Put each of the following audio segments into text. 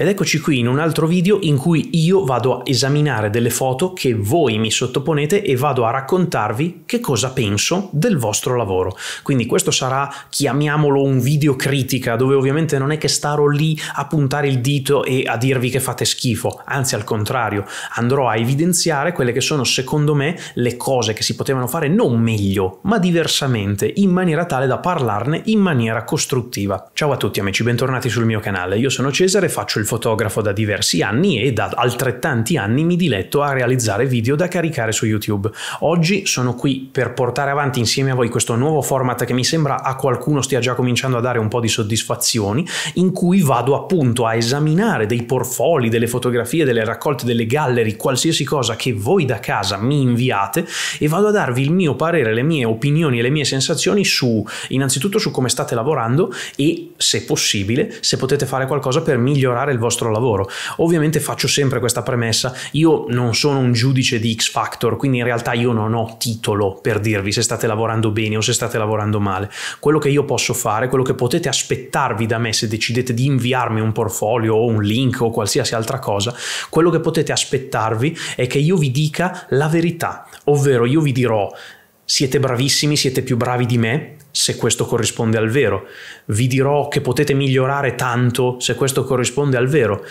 Ed eccoci qui in un altro video in cui io vado a esaminare delle foto che voi mi sottoponete e vado a raccontarvi che cosa penso del vostro lavoro. Quindi questo sarà, chiamiamolo un video critica, dove ovviamente non è che starò lì a puntare il dito e a dirvi che fate schifo, anzi al contrario, andrò a evidenziare quelle che sono secondo me le cose che si potevano fare non meglio, ma diversamente, in maniera tale da parlarne in maniera costruttiva. Ciao a tutti amici, bentornati sul mio canale. Io sono Cesare e faccio il fotografo da diversi anni e da altrettanti anni mi diletto a realizzare video da caricare su YouTube. Oggi sono qui per portare avanti insieme a voi questo nuovo format che mi sembra a qualcuno stia già cominciando a dare un po' di soddisfazioni, in cui vado appunto a esaminare dei portfoli, delle fotografie, delle raccolte, delle gallery, qualsiasi cosa che voi da casa mi inviate e vado a darvi il mio parere, le mie opinioni e le mie sensazioni su innanzitutto su come state lavorando e se possibile se potete fare qualcosa per migliorare il vostro lavoro. Ovviamente faccio sempre questa premessa, io non sono un giudice di X Factor, quindi in realtà io non ho titolo per dirvi se state lavorando bene o se state lavorando male. Quello che io posso fare, quello che potete aspettarvi da me se decidete di inviarmi un portfolio o un link o qualsiasi altra cosa, quello che potete aspettarvi è che io vi dica la verità, ovvero io vi dirò siete bravissimi, siete più bravi di me, se questo corrisponde al vero. Vi dirò che potete migliorare tanto se questo corrisponde al vero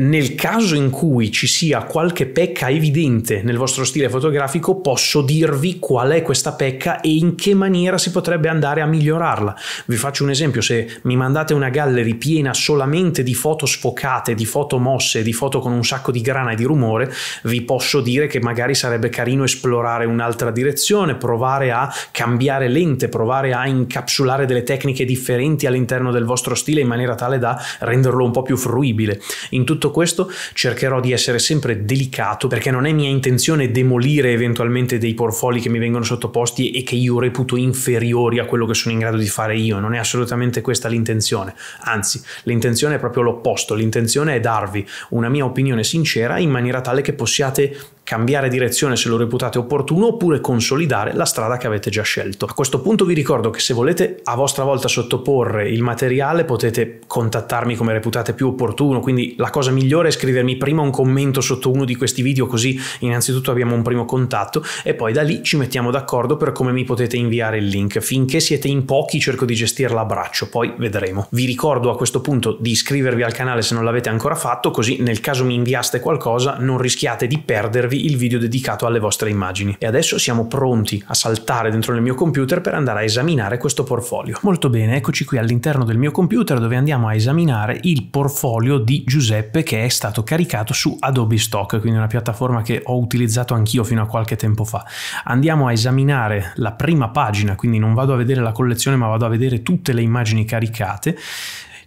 nel caso in cui ci sia qualche pecca evidente nel vostro stile fotografico, posso dirvi qual è questa pecca e in che maniera si potrebbe andare a migliorarla. Vi faccio un esempio, se mi mandate una gallery piena solamente di foto sfocate, di foto mosse, di foto con un sacco di grana e di rumore, vi posso dire che magari sarebbe carino esplorare un'altra direzione, provare a cambiare lente, provare a incapsulare delle tecniche differenti all'interno del vostro stile in maniera tale da renderlo un po' più fruibile. In tutto questo, cercherò di essere sempre delicato perché non è mia intenzione demolire eventualmente dei portfolio che mi vengono sottoposti e che io reputo inferiori a quello che sono in grado di fare io, non è assolutamente questa l'intenzione. Anzi, l'intenzione è proprio l'opposto, l'intenzione è darvi una mia opinione sincera in maniera tale che possiate cambiare direzione se lo reputate opportuno oppure consolidare la strada che avete già scelto. A questo punto vi ricordo che se volete a vostra volta sottoporre il materiale potete contattarmi come reputate più opportuno, quindi la cosa migliore è scrivermi prima un commento sotto uno di questi video così innanzitutto abbiamo un primo contatto e poi da lì ci mettiamo d'accordo per come mi potete inviare il link. Finché siete in pochi cerco di gestirla a braccio, poi vedremo. Vi ricordo a questo punto di iscrivervi al canale se non l'avete ancora fatto, così nel caso mi inviaste qualcosa non rischiate di perdervi il video dedicato alle vostre immagini. E adesso siamo pronti a saltare dentro nel mio computer per andare a esaminare questo portfolio. Molto bene, eccoci qui all'interno del mio computer dove andiamo a esaminare il portfolio di Giuseppe che è stato caricato su Adobe Stock, quindi una piattaforma che ho utilizzato anch'io fino a qualche tempo fa. Andiamo a esaminare la prima pagina, quindi non vado a vedere la collezione ma vado a vedere tutte le immagini caricate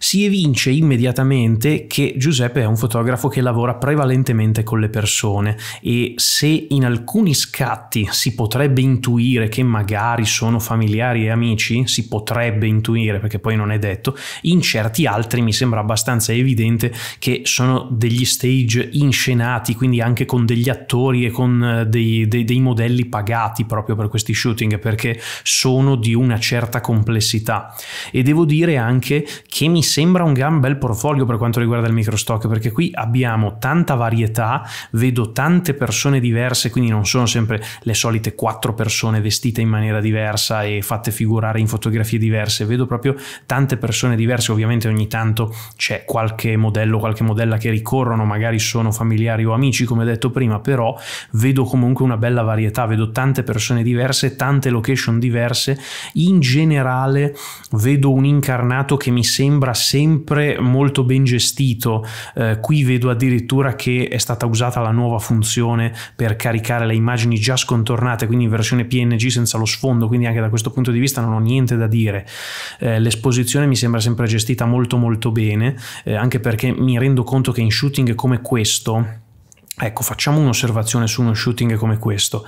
si evince immediatamente che Giuseppe è un fotografo che lavora prevalentemente con le persone e se in alcuni scatti si potrebbe intuire che magari sono familiari e amici, si potrebbe intuire perché poi non è detto, in certi altri mi sembra abbastanza evidente che sono degli stage inscenati, quindi anche con degli attori e con eh, dei, dei, dei modelli pagati proprio per questi shooting perché sono di una certa complessità e devo dire anche che mi sembra un gran bel portfolio per quanto riguarda il microstock, perché qui abbiamo tanta varietà, vedo tante persone diverse, quindi non sono sempre le solite quattro persone vestite in maniera diversa e fatte figurare in fotografie diverse, vedo proprio tante persone diverse, ovviamente ogni tanto c'è qualche modello, qualche modella che ricorrono, magari sono familiari o amici, come detto prima, però vedo comunque una bella varietà, vedo tante persone diverse, tante location diverse, in generale vedo un incarnato che mi sembra sempre molto ben gestito. Eh, qui vedo addirittura che è stata usata la nuova funzione per caricare le immagini già scontornate, quindi in versione PNG senza lo sfondo, quindi anche da questo punto di vista non ho niente da dire. Eh, l'esposizione mi sembra sempre gestita molto molto bene, eh, anche perché mi rendo conto che in shooting come questo Ecco, facciamo un'osservazione su uno shooting come questo.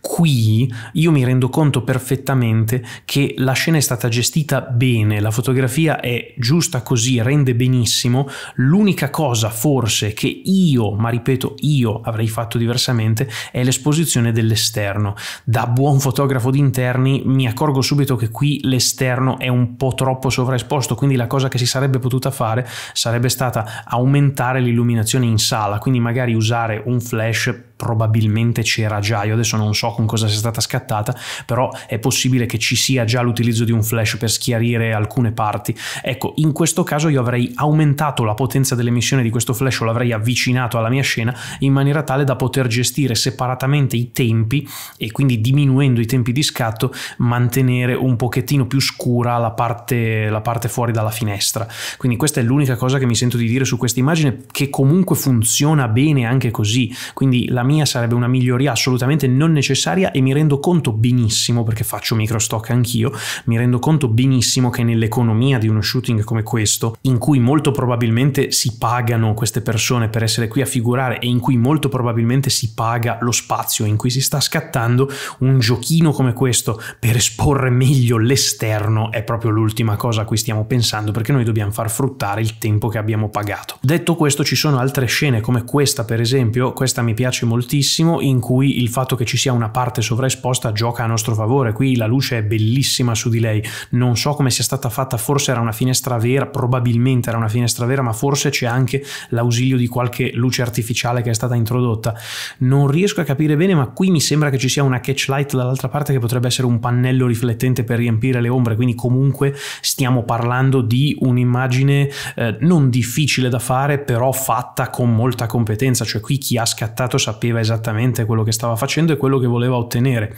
Qui io mi rendo conto perfettamente che la scena è stata gestita bene, la fotografia è giusta così, rende benissimo. L'unica cosa forse che io, ma ripeto, io avrei fatto diversamente è l'esposizione dell'esterno. Da buon fotografo di interni mi accorgo subito che qui l'esterno è un po' troppo sovraesposto, quindi la cosa che si sarebbe potuta fare sarebbe stata aumentare l'illuminazione in sala, quindi magari usare fare un flash probabilmente c'era già, io adesso non so con cosa sia stata scattata, però è possibile che ci sia già l'utilizzo di un flash per schiarire alcune parti. Ecco, in questo caso io avrei aumentato la potenza dell'emissione di questo flash o l'avrei avvicinato alla mia scena in maniera tale da poter gestire separatamente i tempi e quindi diminuendo i tempi di scatto mantenere un pochettino più scura la parte, la parte fuori dalla finestra. Quindi questa è l'unica cosa che mi sento di dire su questa immagine che comunque funziona bene anche così. Quindi la mia sarebbe una miglioria assolutamente non necessaria e mi rendo conto benissimo, perché faccio microstock anch'io, mi rendo conto benissimo che nell'economia di uno shooting come questo, in cui molto probabilmente si pagano queste persone per essere qui a figurare e in cui molto probabilmente si paga lo spazio in cui si sta scattando, un giochino come questo per esporre meglio l'esterno è proprio l'ultima cosa a cui stiamo pensando perché noi dobbiamo far fruttare il tempo che abbiamo pagato. Detto questo ci sono altre scene come questa per esempio, questa mi piace molto moltissimo in cui il fatto che ci sia una parte sovraesposta gioca a nostro favore. Qui la luce è bellissima su di lei, non so come sia stata fatta, forse era una finestra vera, probabilmente era una finestra vera, ma forse c'è anche l'ausilio di qualche luce artificiale che è stata introdotta. Non riesco a capire bene, ma qui mi sembra che ci sia una catch light dall'altra parte che potrebbe essere un pannello riflettente per riempire le ombre, quindi comunque stiamo parlando di un'immagine eh, non difficile da fare, però fatta con molta competenza, cioè qui chi ha scattato sapeva sapeva esattamente quello che stava facendo e quello che voleva ottenere.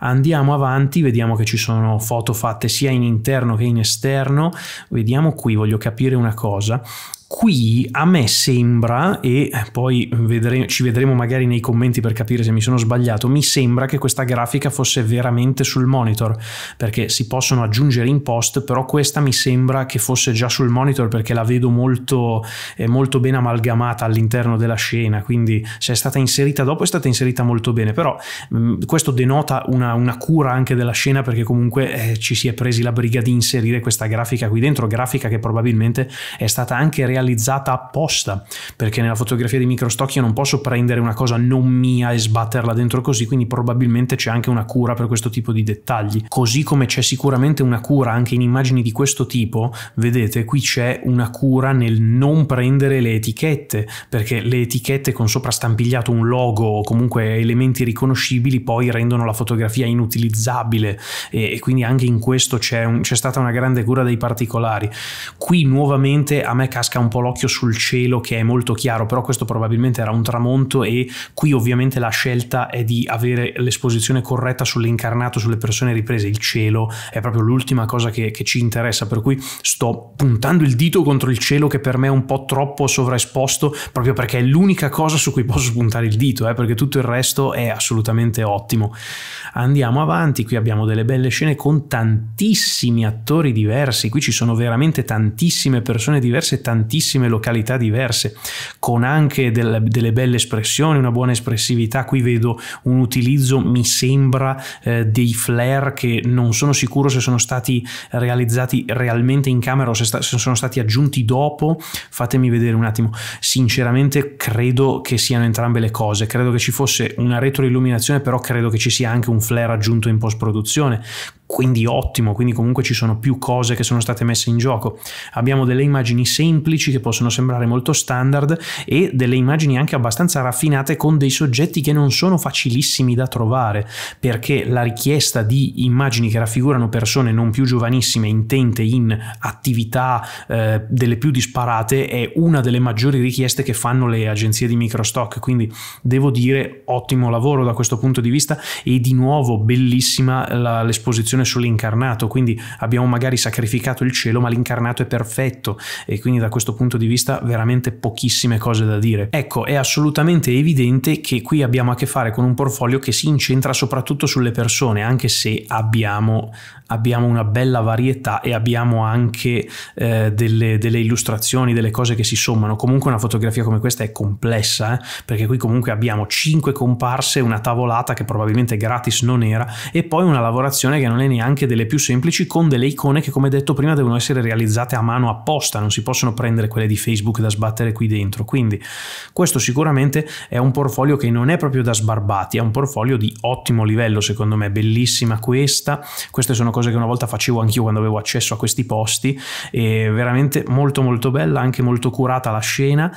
Andiamo avanti, vediamo che ci sono foto fatte sia in interno che in esterno. Vediamo qui, voglio capire una cosa. Qui a me sembra, e poi vedremo, ci vedremo magari nei commenti per capire se mi sono sbagliato, mi sembra che questa grafica fosse veramente sul monitor, perché si possono aggiungere in post, però questa mi sembra che fosse già sul monitor perché la vedo molto, eh, molto ben amalgamata all'interno della scena, quindi se è stata inserita dopo è stata inserita molto bene, però mh, mm, questo denota una, una, cura anche della scena perché comunque eh, ci si è presi la briga di inserire questa grafica qui dentro, grafica che probabilmente è stata anche realizzata realizzata apposta, perché nella fotografia di microstock io non posso prendere una cosa non mia e sbatterla dentro così, quindi probabilmente c'è anche una cura per questo tipo di dettagli. Così come c'è sicuramente una cura anche in immagini di questo tipo, vedete qui c'è una cura nel non prendere le etichette, perché le etichette con sopra stampigliato un logo o comunque elementi riconoscibili poi rendono la fotografia inutilizzabile e, e quindi anche in questo c'è, un, c'è stata una grande cura dei particolari. Qui nuovamente a me casca un un po' l'occhio sul cielo che è molto chiaro, però questo probabilmente era un tramonto e qui ovviamente la scelta è di avere l'esposizione corretta sull'incarnato, sulle persone riprese, il cielo è proprio l'ultima cosa che, che ci interessa, per cui sto puntando il dito contro il cielo che per me è un po' troppo sovraesposto proprio perché è l'unica cosa su cui posso puntare il dito, eh, perché tutto il resto è assolutamente ottimo. Andiamo avanti, qui abbiamo delle belle scene con tantissimi attori diversi, qui ci sono veramente tantissime persone diverse, tantissime tantissime località diverse, con anche del, delle belle espressioni, una buona espressività. Qui vedo un utilizzo, mi sembra, eh, dei flare che non sono sicuro se sono stati realizzati realmente in camera o se, sta, se sono stati aggiunti dopo. Fatemi vedere un attimo. Sinceramente credo che siano entrambe le cose. Credo che ci fosse una retroilluminazione, però credo che ci sia anche un flare aggiunto in post-produzione quindi ottimo, quindi comunque ci sono più cose che sono state messe in gioco. Abbiamo delle immagini semplici che possono sembrare molto standard e delle immagini anche abbastanza raffinate con dei soggetti che non sono facilissimi da trovare, perché la richiesta di immagini che raffigurano persone non più giovanissime intente in attività eh, delle più disparate è una delle maggiori richieste che fanno le agenzie di microstock, quindi devo dire ottimo lavoro da questo punto di vista e di nuovo bellissima la, l'esposizione meditazione sull'incarnato, quindi abbiamo magari sacrificato il cielo, ma l'incarnato è perfetto e quindi da questo punto di vista veramente pochissime cose da dire. Ecco, è assolutamente evidente che qui abbiamo a che fare con un portfolio che si incentra soprattutto sulle persone, anche se abbiamo abbiamo una bella varietà e abbiamo anche eh, delle, delle, illustrazioni, delle cose che si sommano. Comunque una fotografia come questa è complessa, eh? perché qui comunque abbiamo cinque comparse, una tavolata che probabilmente gratis non era e poi una lavorazione che non è neanche delle più semplici con delle icone che come detto prima devono essere realizzate a mano apposta, non si possono prendere quelle di Facebook da sbattere qui dentro. Quindi questo sicuramente è un portfolio che non è proprio da sbarbati, è un portfolio di ottimo livello secondo me, bellissima questa. Queste sono cosa che una volta facevo anch'io quando avevo accesso a questi posti e veramente molto molto bella, anche molto curata la scena,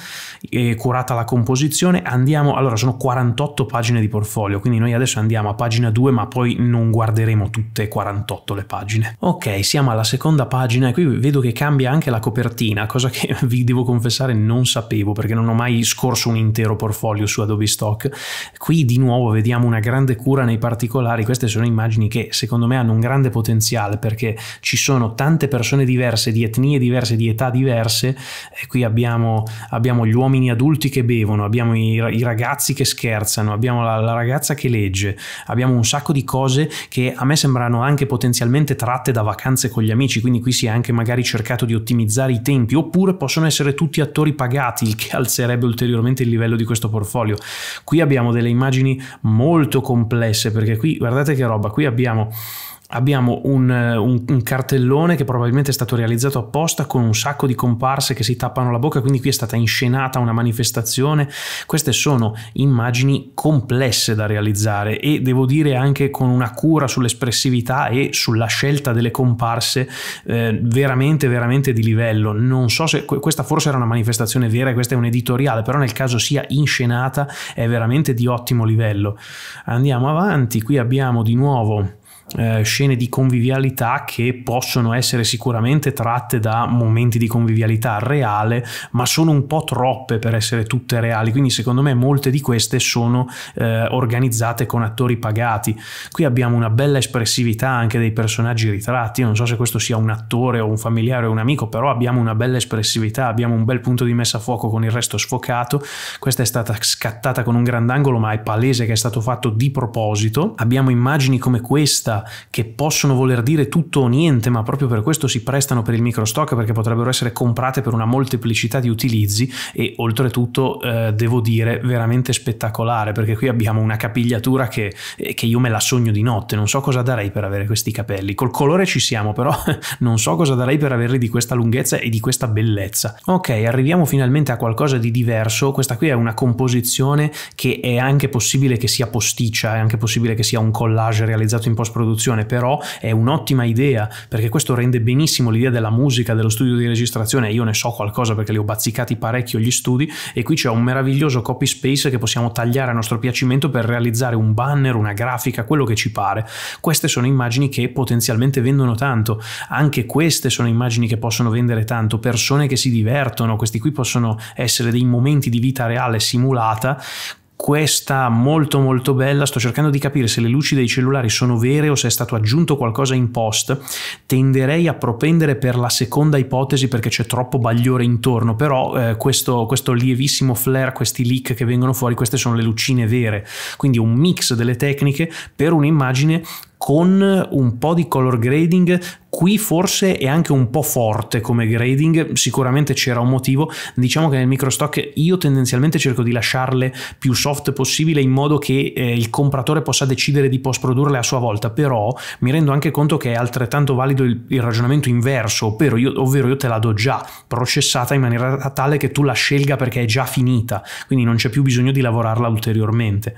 e curata la composizione. Andiamo, allora sono 48 pagine di portfolio, quindi noi adesso andiamo a pagina 2 ma poi non guarderemo tutte 48 le pagine. Ok, siamo alla seconda pagina e qui vedo che cambia anche la copertina, cosa che vi devo confessare non sapevo perché non ho mai scorso un intero portfolio su Adobe Stock. Qui di nuovo vediamo una grande cura nei particolari, queste sono immagini che secondo me hanno un grande potenziale potenziale perché ci sono tante persone diverse, di etnie diverse, di età diverse e qui abbiamo, abbiamo gli uomini adulti che bevono, abbiamo i, i ragazzi che scherzano, abbiamo la, la, ragazza che legge, abbiamo un sacco di cose che a me sembrano anche potenzialmente tratte da vacanze con gli amici, quindi qui si è anche magari cercato di ottimizzare i tempi oppure possono essere tutti attori pagati, il che alzerebbe ulteriormente il livello di questo portfolio. Qui abbiamo delle immagini molto complesse perché qui guardate che roba, qui abbiamo abbiamo un, eh, un, un, cartellone che probabilmente è stato realizzato apposta con un sacco di comparse che si tappano la bocca, quindi qui è stata inscenata una manifestazione. Queste sono immagini complesse da realizzare e devo dire anche con una cura sull'espressività e sulla scelta delle comparse eh, veramente veramente di livello. Non so se questa forse era una manifestazione vera e questa è un editoriale, però nel caso sia inscenata è veramente di ottimo livello. Andiamo avanti, qui abbiamo di nuovo eh, scene di convivialità che possono essere sicuramente tratte da momenti di convivialità reale, ma sono un po' troppe per essere tutte reali, quindi secondo me molte di queste sono eh, organizzate con attori pagati. Qui abbiamo una bella espressività anche dei personaggi ritratti, non so se questo sia un attore o un familiare o un amico, però abbiamo una bella espressività, abbiamo un bel punto di messa a fuoco con il resto sfocato, questa è stata scattata con un grandangolo, ma è palese che è stato fatto di proposito. Abbiamo immagini come questa che possono voler dire tutto o niente, ma proprio per questo si prestano per il microstock perché potrebbero essere comprate per una molteplicità di utilizzi e oltretutto eh, devo dire veramente spettacolare perché qui abbiamo una capigliatura che, eh, che io me la sogno di notte, non so cosa darei per avere questi capelli, col colore ci siamo però non so cosa darei per averli di questa lunghezza e di questa bellezza. Ok, arriviamo finalmente a qualcosa di diverso, questa qui è una composizione che è anche possibile che sia posticcia, è anche possibile che sia un collage realizzato in post produzione produzione, però è un'ottima idea perché questo rende benissimo l'idea della musica, dello studio di registrazione, io ne so qualcosa perché li ho bazzicati parecchio gli studi e qui c'è un meraviglioso copy space che possiamo tagliare a nostro piacimento per realizzare un banner, una grafica, quello che ci pare. Queste sono immagini che potenzialmente vendono tanto, anche queste sono immagini che possono vendere tanto, persone che si divertono, questi qui possono essere dei momenti di vita reale simulata questa molto molto bella, sto cercando di capire se le luci dei cellulari sono vere o se è stato aggiunto qualcosa in post, tenderei a propendere per la seconda ipotesi perché c'è troppo bagliore intorno, però eh, questo, questo, lievissimo flare, questi leak che vengono fuori, queste sono le lucine vere, quindi un mix delle tecniche per un'immagine con un po' di color grading qui forse è anche un po' forte come grading, sicuramente c'era un motivo, diciamo che nel microstock io tendenzialmente cerco di lasciarle più soft possibile in modo che eh, il compratore possa decidere di post produrle a sua volta, però mi rendo anche conto che è altrettanto valido il, il ragionamento inverso, ovvero io, ovvero io, te la do già processata in maniera tale che tu la scelga perché è già finita, quindi non c'è più bisogno di lavorarla ulteriormente.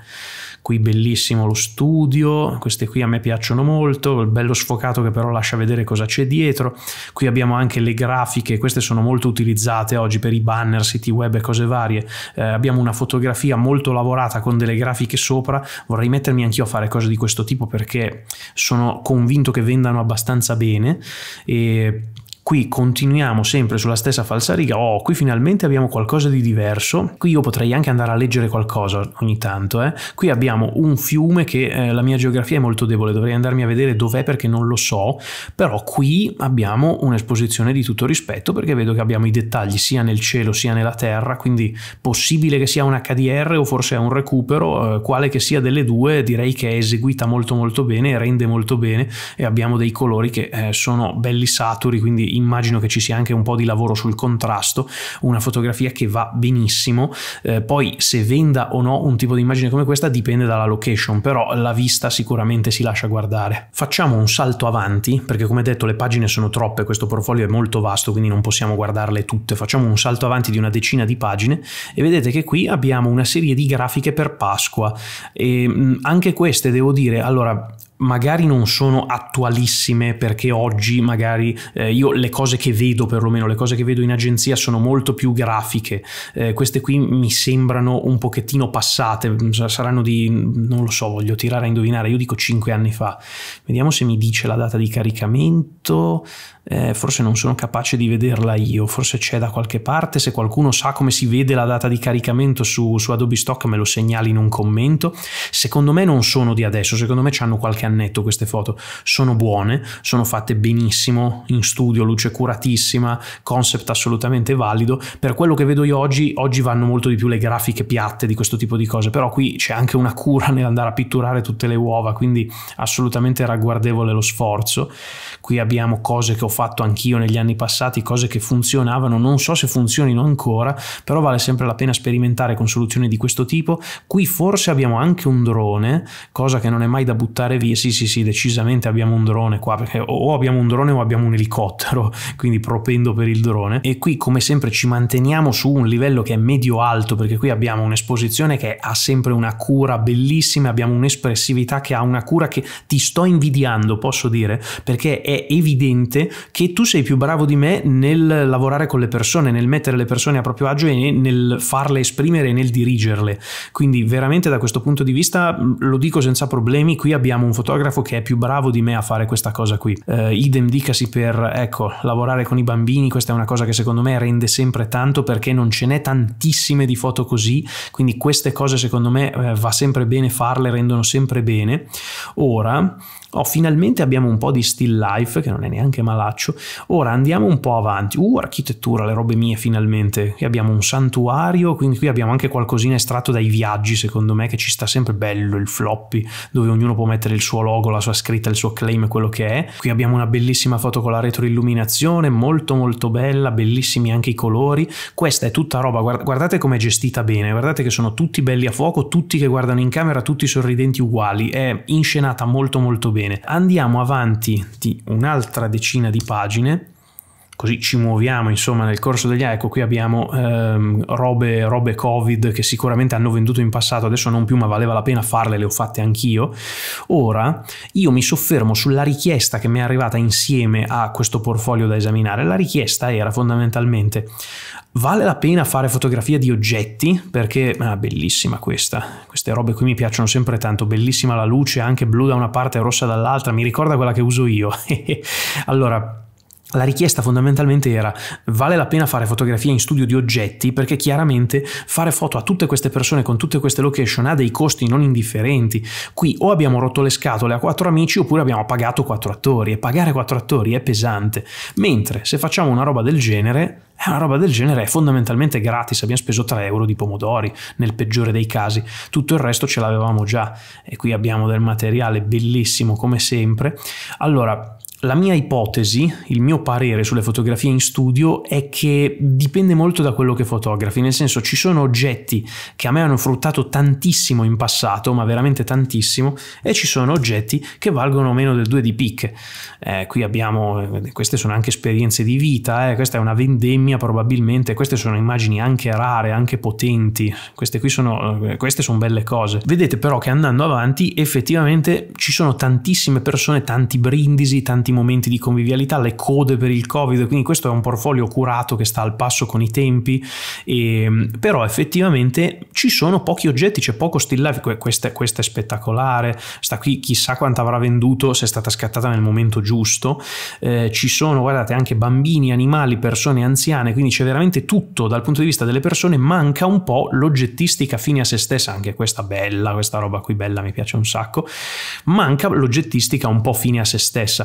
Qui bellissimo lo studio, queste qui a me piacciono piacciono molto, bello sfocato che però lascia vedere cosa c'è dietro. Qui abbiamo anche le grafiche, queste sono molto utilizzate oggi per i banner, siti web e cose varie. Eh, abbiamo una fotografia molto lavorata con delle grafiche sopra, vorrei mettermi anch'io a fare cose di questo tipo perché sono convinto che vendano abbastanza bene e qui continuiamo sempre sulla stessa falsariga, oh, qui finalmente abbiamo qualcosa di diverso, qui io potrei anche andare a leggere qualcosa ogni tanto, eh? qui abbiamo un fiume che eh, la mia geografia è molto debole, dovrei andarmi a vedere dov'è perché non lo so, però qui abbiamo un'esposizione di tutto rispetto perché vedo che abbiamo i dettagli sia nel cielo sia nella terra, quindi possibile che sia un HDR o forse è un recupero, eh, quale che sia delle due direi che è eseguita molto molto bene, rende molto bene e abbiamo dei colori che eh, sono belli saturi, quindi immagino che ci sia anche un po' di lavoro sul contrasto, una fotografia che va benissimo, eh, poi se venda o no un tipo di immagine come questa dipende dalla location, però la vista sicuramente si lascia guardare. Facciamo un salto avanti, perché come detto le pagine sono troppe, questo portfolio è molto vasto, quindi non possiamo guardarle tutte, facciamo un salto avanti di una decina di pagine e vedete che qui abbiamo una serie di grafiche per Pasqua e anche queste devo dire, allora magari non sono attualissime perché oggi magari eh, io le cose che vedo, perlomeno le cose che vedo in agenzia sono molto più grafiche, eh, queste qui mi sembrano un pochettino passate, mm, saranno di, mm, non lo so, voglio tirare a indovinare, io dico 5 anni fa, vediamo se mi dice la data di caricamento, eh, forse non sono capace di vederla io, forse c'è da qualche parte, se qualcuno sa come si vede la data di caricamento su, su Adobe Stock me lo segnali in un commento, secondo me non sono di adesso, secondo me hanno qualche annetto queste foto, sono buone, sono fatte benissimo in studio, luce curatissima, concept assolutamente valido, per quello che vedo io oggi, oggi vanno molto di più le grafiche piatte di questo tipo di cose, però qui c'è anche una cura nell'andare a pitturare tutte le uova, quindi assolutamente ragguardevole lo sforzo, qui abbiamo cose che ho fatto anch'io negli anni passati, cose che funzionavano, non so se funzionino ancora, però vale sempre la pena sperimentare con soluzioni di questo tipo. Qui forse abbiamo anche un drone, cosa che non è mai da buttare via, sì sì sì, decisamente abbiamo un drone qua, perché o abbiamo un drone o abbiamo un elicottero, quindi propendo per il drone. E qui come sempre ci manteniamo su un livello che è medio-alto, perché qui abbiamo un'esposizione che ha sempre una cura bellissima, abbiamo un'espressività che ha una cura che ti sto invidiando, posso dire, perché è evidente che tu sei più bravo di me nel lavorare con le persone, nel mettere le persone a proprio agio e nel farle esprimere e nel dirigerle. Quindi veramente da questo punto di vista mm, lo dico senza problemi, qui abbiamo un fotografo che è più bravo di me a fare questa cosa qui. Eh, idem dicasi per, ecco, lavorare con i bambini, questa è una cosa che secondo me rende sempre tanto perché non ce n'è tantissime di foto così, quindi queste cose secondo me eh, va sempre bene farle, rendono sempre bene. Ora, Oh, finalmente abbiamo un po' di still life, che non è neanche malaccio. Ora andiamo un po' avanti. Uh, architettura, le robe mie finalmente. Qui abbiamo un santuario, quindi qui abbiamo anche qualcosina estratto dai viaggi, secondo me, che ci sta sempre bello il floppy, dove ognuno può mettere il suo logo, la sua scritta, il suo claim, quello che è. Qui abbiamo una bellissima foto con la retroilluminazione, molto molto bella, bellissimi anche i colori. Questa è tutta roba, guardate com'è gestita bene, guardate che sono tutti belli a fuoco, tutti che guardano in camera, tutti sorridenti uguali. È inscenata molto molto bene bene. Andiamo avanti di un'altra decina di pagine così ci muoviamo insomma nel corso degli anni ecco qui abbiamo ehm, robe, robe, covid che sicuramente hanno venduto in passato adesso non più ma valeva la pena farle le ho fatte anch'io ora io mi soffermo sulla richiesta che mi è arrivata insieme a questo portfolio da esaminare la richiesta era fondamentalmente Vale la pena fare fotografia di oggetti perché ah, bellissima questa. Queste robe qui mi piacciono sempre tanto, bellissima la luce, anche blu da una parte e rossa dall'altra, mi ricorda quella che uso io. allora la richiesta fondamentalmente era vale la pena fare fotografia in studio di oggetti perché chiaramente fare foto a tutte queste persone con tutte queste location ha dei costi non indifferenti. Qui o abbiamo rotto le scatole a quattro amici oppure abbiamo pagato quattro attori e pagare quattro attori è pesante. Mentre se facciamo una roba del genere, è eh, una roba del genere è fondamentalmente gratis, abbiamo speso 3 euro di pomodori nel peggiore dei casi, tutto il resto ce l'avevamo già e qui abbiamo del materiale bellissimo come sempre. Allora, la mia ipotesi, il mio parere sulle fotografie in studio è che dipende molto da quello che fotografi, nel senso ci sono oggetti che a me hanno fruttato tantissimo in passato, ma veramente tantissimo, e ci sono oggetti che valgono meno del 2 di picche. Eh, qui abbiamo, eh, queste sono anche esperienze di vita, eh, questa è una vendemmia probabilmente, queste sono immagini anche rare, anche potenti, queste qui sono, eh, queste sono belle cose. Vedete però che andando avanti effettivamente ci sono tantissime persone, tanti brindisi, tanti tanti momenti di convivialità, le code per il Covid, quindi questo è un portfolio curato che sta al passo con i tempi, e, ehm, però effettivamente ci sono pochi oggetti, c'è poco still life, questa, è spettacolare, sta qui chissà quanto avrà venduto se è stata scattata nel momento giusto, eh, ci sono, guardate, anche bambini, animali, persone anziane, quindi c'è veramente tutto dal punto di vista delle persone, manca un po' l'oggettistica fine a se stessa, anche questa bella, questa roba qui bella mi piace un sacco, manca l'oggettistica un po' fine a se stessa.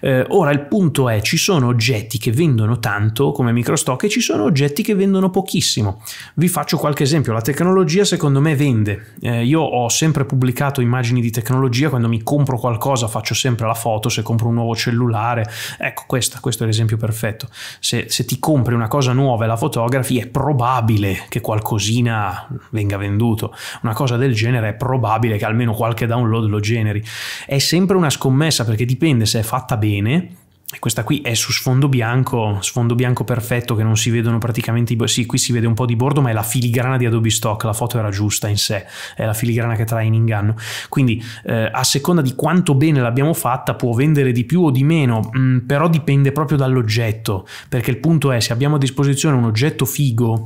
Eh, ora il punto è, ci sono oggetti che vendono tanto come microstock e ci sono oggetti che vendono pochissimo. Vi faccio qualche esempio, la tecnologia secondo me vende. Eh, io ho sempre pubblicato immagini di tecnologia, quando mi compro qualcosa faccio sempre la foto, se compro un nuovo cellulare, ecco questa, questo è l'esempio perfetto. Se, se ti compri una cosa nuova e la fotografi è probabile che qualcosina venga venduto, una cosa del genere è probabile che almeno qualche download lo generi. È sempre una scommessa perché dipende se è fatta bene. E questa qui è su sfondo bianco, sfondo bianco perfetto che non si vedono praticamente i sì, qui si vede un po' di bordo, ma è la filigrana di Adobe Stock, la foto era giusta in sé, è la filigrana che trae in inganno. Quindi eh, a seconda di quanto bene l'abbiamo fatta può vendere di più o di meno, mh, mm, però dipende proprio dall'oggetto, perché il punto è se abbiamo a disposizione un oggetto figo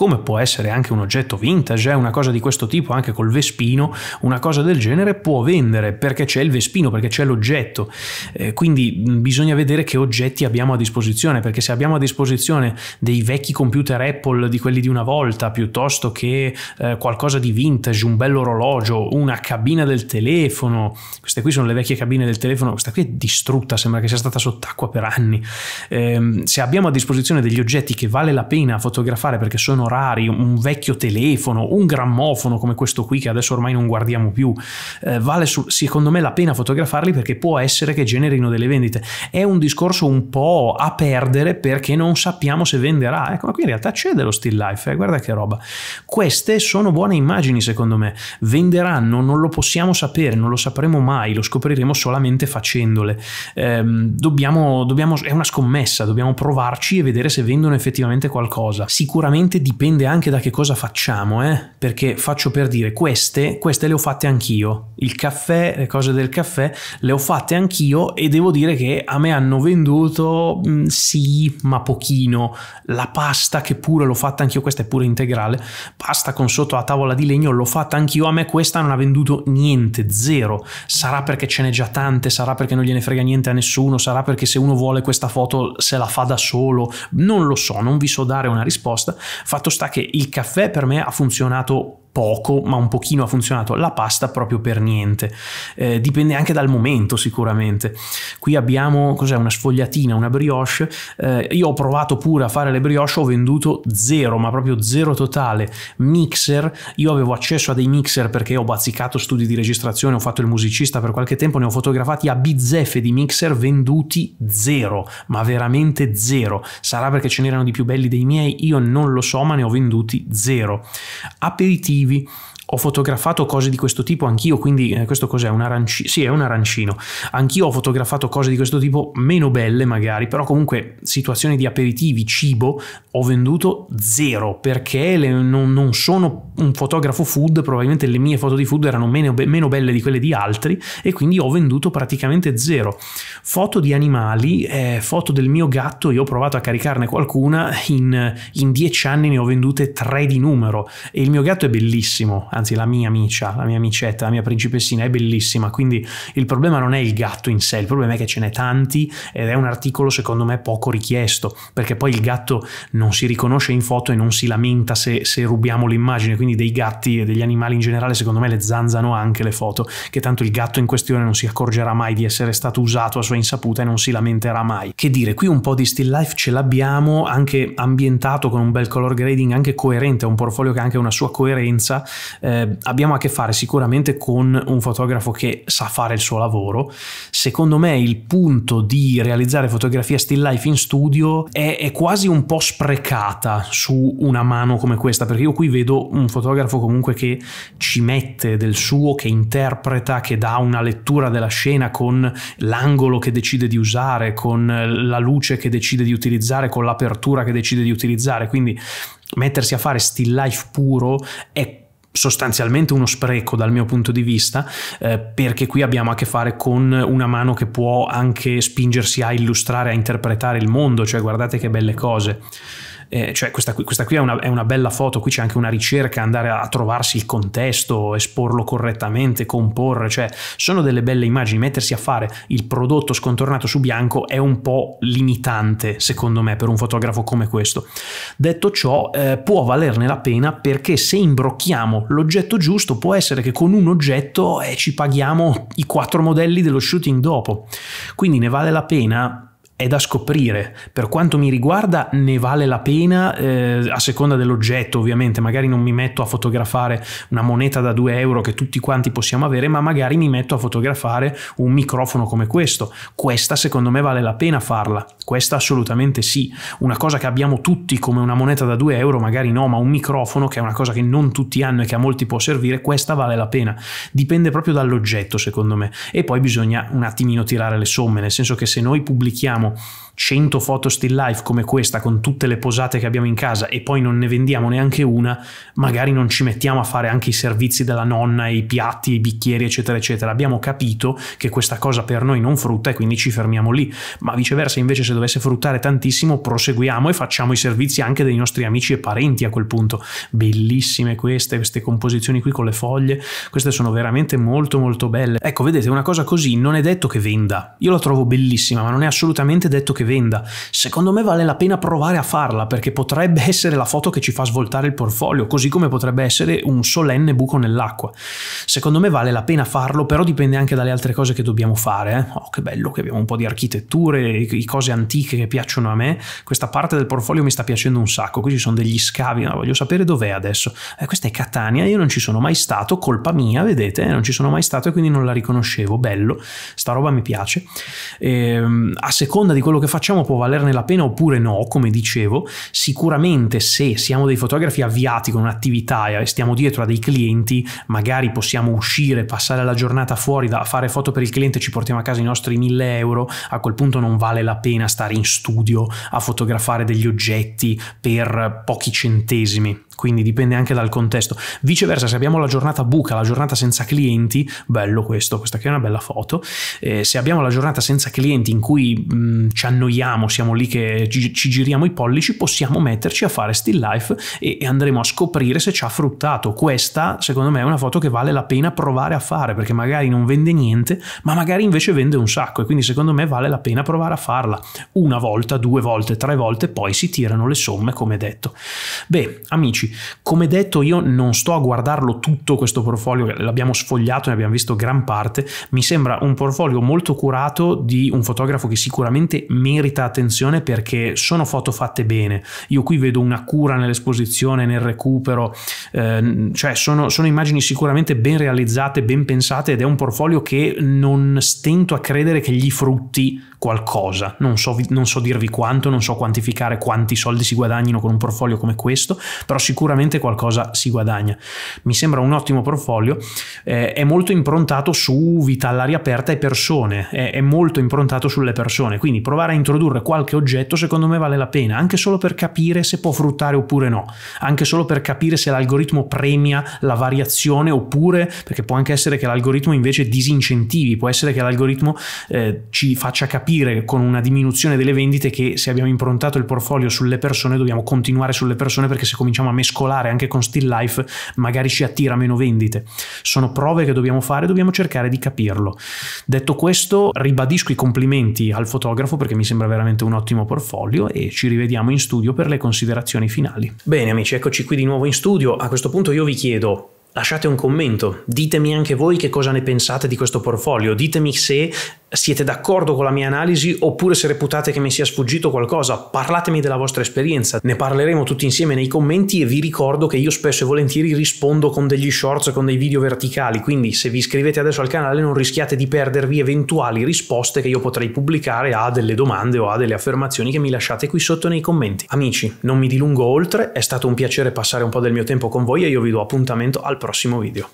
come può essere anche un oggetto vintage, eh, una cosa di questo tipo, anche col vespino, una cosa del genere può vendere perché c'è il vespino, perché c'è l'oggetto. Eh, quindi mm, bisogna vedere che oggetti abbiamo a disposizione, perché se abbiamo a disposizione dei vecchi computer Apple di quelli di una volta, piuttosto che eh, qualcosa di vintage, un bell'orologio, una cabina del telefono, queste qui sono le vecchie cabine del telefono, questa qui è distrutta, sembra che sia stata sott'acqua per anni. Ehm, se abbiamo a disposizione degli oggetti che vale la pena fotografare perché sono rari, un vecchio telefono, un grammofono come questo qui che adesso ormai non guardiamo più, eh, vale su, secondo me la pena fotografarli perché può essere che generino delle vendite. È un discorso un po' a perdere perché non sappiamo se venderà, ecco, ma qui in realtà c'è dello still life, eh, guarda che roba. Queste sono buone immagini secondo me, venderanno, non lo possiamo sapere, non lo sapremo mai, lo scopriremo solamente facendole. Eh, dobbiamo, dobbiamo, è una scommessa, dobbiamo provarci e vedere se vendono effettivamente qualcosa. Sicuramente di dipende anche da che cosa facciamo, eh? perché faccio per dire queste, queste le ho fatte anch'io, il caffè, le cose del caffè le ho fatte anch'io e devo dire che a me hanno venduto mm, sì, ma pochino, la pasta che pure l'ho fatta anch'io, questa è pure integrale, pasta con sotto la tavola di legno l'ho fatta anch'io, a me questa non ha venduto niente, zero, sarà perché ce n'è già tante, sarà perché non gliene frega niente a nessuno, sarà perché se uno vuole questa foto se la fa da solo, non lo so, non vi so dare una risposta, fatto sta che il caffè per me ha funzionato poco, ma un pochino ha funzionato, la pasta proprio per niente. Eh, dipende anche dal momento sicuramente. Qui abbiamo, cos'è, una sfogliatina, una brioche. Eh, io ho provato pure a fare le brioche, ho venduto zero, ma proprio zero totale. Mixer, io avevo accesso a dei mixer perché ho bazzicato studi di registrazione, ho fatto il musicista per qualche tempo, ne ho fotografati a bizzeffe di mixer venduti zero, ma veramente zero. Sarà perché ce n'erano di più belli dei miei, io non lo so, ma ne ho venduti zero. Aperitivi Києві. ho fotografato cose di questo tipo anch'io, quindi eh, questo cos'è? Un arancino? Sì, è un arancino. Anch'io ho fotografato cose di questo tipo, meno belle magari, però comunque situazioni di aperitivi, cibo, ho venduto zero, perché le, non, non, sono un fotografo food, probabilmente le mie foto di food erano meno, be meno, belle di quelle di altri e quindi ho venduto praticamente zero. Foto di animali, eh, foto del mio gatto, io ho provato a caricarne qualcuna, in, in dieci anni ne ho vendute tre di numero e il mio gatto è bellissimo anzi la mia amica, la mia amicetta, la mia principessina è bellissima, quindi il problema non è il gatto in sé, il problema è che ce n'è tanti ed è un articolo secondo me poco richiesto, perché poi il gatto non si riconosce in foto e non si lamenta se, se rubiamo l'immagine, quindi dei gatti e degli animali in generale secondo me le zanzano anche le foto, che tanto il gatto in questione non si accorgerà mai di essere stato usato a sua insaputa e non si lamenterà mai. Che dire, qui un po' di still life ce l'abbiamo, anche ambientato con un bel color grading, anche coerente, è un portfolio che ha anche una sua coerenza, eh, eh, abbiamo a che fare sicuramente con un fotografo che sa fare il suo lavoro. Secondo me il punto di realizzare fotografia still life in studio è, è quasi un po' sprecata su una mano come questa, perché io qui vedo un fotografo comunque che ci mette del suo, che interpreta, che dà una lettura della scena con l'angolo che decide di usare, con la luce che decide di utilizzare, con l'apertura che decide di utilizzare. Quindi mettersi a fare still life puro è sostanzialmente uno spreco dal mio punto di vista eh, perché qui abbiamo a che fare con una mano che può anche spingersi a illustrare, a interpretare il mondo, cioè guardate che belle cose eh, cioè questa qui, questa qui è, una, è, una, bella foto, qui c'è anche una ricerca, andare a, trovarsi il contesto, esporlo correttamente, comporre, cioè sono delle belle immagini, mettersi a fare il prodotto scontornato su bianco è un po' limitante secondo me per un fotografo come questo. Detto ciò eh, può valerne la pena perché se imbrocchiamo l'oggetto giusto può essere che con un oggetto eh, ci paghiamo i quattro modelli dello shooting dopo, quindi ne vale la pena è da scoprire. Per quanto mi riguarda, ne vale la pena, eh, a seconda dell'oggetto ovviamente, magari non mi metto a fotografare una moneta da 2 euro che tutti quanti possiamo avere, ma magari mi metto a fotografare un microfono come questo. Questa secondo me vale la pena farla, questa assolutamente sì. Una cosa che abbiamo tutti come una moneta da 2 euro, magari no, ma un microfono che è una cosa che non tutti hanno e che a molti può servire, questa vale la pena. Dipende proprio dall'oggetto secondo me. E poi bisogna un attimino tirare le somme, nel senso che se noi pubblichiamo know 100 foto still life come questa con tutte le posate che abbiamo in casa e poi non ne vendiamo neanche una, magari non ci mettiamo a fare anche i servizi della nonna, i piatti, i bicchieri, eccetera, eccetera. Abbiamo capito che questa cosa per noi non frutta e quindi ci fermiamo lì. Ma viceversa, invece, se dovesse fruttare tantissimo, proseguiamo e facciamo i servizi anche dei nostri amici e parenti a quel punto. Bellissime queste, queste composizioni qui con le foglie, queste sono veramente molto molto belle. Ecco, vedete, una cosa così non è detto che venda. Io la trovo bellissima, ma non è assolutamente detto che che venda. Secondo me vale la pena provare a farla perché potrebbe essere la foto che ci fa svoltare il portfolio, così come potrebbe essere un solenne buco nell'acqua. Secondo me vale la pena farlo, però dipende anche dalle altre cose che dobbiamo fare. Eh? Oh, che bello che abbiamo un po' di architetture, cose antiche che piacciono a me. Questa parte del portfolio mi sta piacendo un sacco. Qui ci sono degli scavi, ma voglio sapere dov'è adesso. Eh, questa è Catania, io non ci sono mai stato, colpa mia, vedete, eh, non ci sono mai stato e quindi non la riconoscevo. Bello, sta roba mi piace. E, ehm, a seconda di quello che facciamo può valerne la pena oppure no, come dicevo, sicuramente se siamo dei fotografi avviati con un'attività e stiamo dietro a dei clienti, magari possiamo uscire, passare la giornata fuori da fare foto per il cliente, e ci portiamo a casa i nostri 1000 euro, a quel punto non vale la pena stare in studio a fotografare degli oggetti per pochi centesimi quindi dipende anche dal contesto. Viceversa, se abbiamo la giornata buca, la giornata senza clienti, bello questo, questa che è una bella foto, eh, se abbiamo la giornata senza clienti in cui mh, mm, ci annoiamo, siamo lì che ci, ci, giriamo i pollici, possiamo metterci a fare still life e, e andremo a scoprire se ci ha fruttato. Questa, secondo me, è una foto che vale la pena provare a fare, perché magari non vende niente, ma magari invece vende un sacco e quindi secondo me vale la pena provare a farla una volta, due volte, tre volte, poi si tirano le somme come detto. Beh, amici, come detto, io non sto a guardarlo tutto questo portfolio, l'abbiamo sfogliato, ne abbiamo visto gran parte, mi sembra un portfolio molto curato di un fotografo che sicuramente merita attenzione perché sono foto fatte bene. Io qui vedo una cura nell'esposizione, nel recupero, eh, cioè sono, sono immagini sicuramente ben realizzate, ben pensate ed è un portfolio che non stento a credere che gli frutti qualcosa. Non so, non so dirvi quanto, non so quantificare quanti soldi si guadagnino con un portfolio come questo, però si sicuramente qualcosa si guadagna. Mi sembra un ottimo portfolio, eh, è molto improntato su vita all'aria aperta e persone, è, è molto improntato sulle persone, quindi provare a introdurre qualche oggetto secondo me vale la pena, anche solo per capire se può fruttare oppure no, anche solo per capire se l'algoritmo premia la variazione oppure, perché può anche essere che l'algoritmo invece disincentivi, può essere che l'algoritmo eh, ci faccia capire con una diminuzione delle vendite che se abbiamo improntato il portfolio sulle persone dobbiamo continuare sulle persone perché se cominciamo a mescolare anche con still life magari ci attira meno vendite. Sono prove che dobbiamo fare, dobbiamo cercare di capirlo. Detto questo, ribadisco i complimenti al fotografo perché mi sembra veramente un ottimo portfolio e ci rivediamo in studio per le considerazioni finali. Bene amici, eccoci qui di nuovo in studio. A questo punto io vi chiedo lasciate un commento, ditemi anche voi che cosa ne pensate di questo portfolio, ditemi se siete d'accordo con la mia analisi oppure se reputate che mi sia sfuggito qualcosa, parlatemi della vostra esperienza, ne parleremo tutti insieme nei commenti e vi ricordo che io spesso e volentieri rispondo con degli shorts con dei video verticali, quindi se vi iscrivete adesso al canale non rischiate di perdervi eventuali risposte che io potrei pubblicare a delle domande o a delle affermazioni che mi lasciate qui sotto nei commenti. Amici, non mi dilungo oltre, è stato un piacere passare un po' del mio tempo con voi e io vi do appuntamento al prossimo video.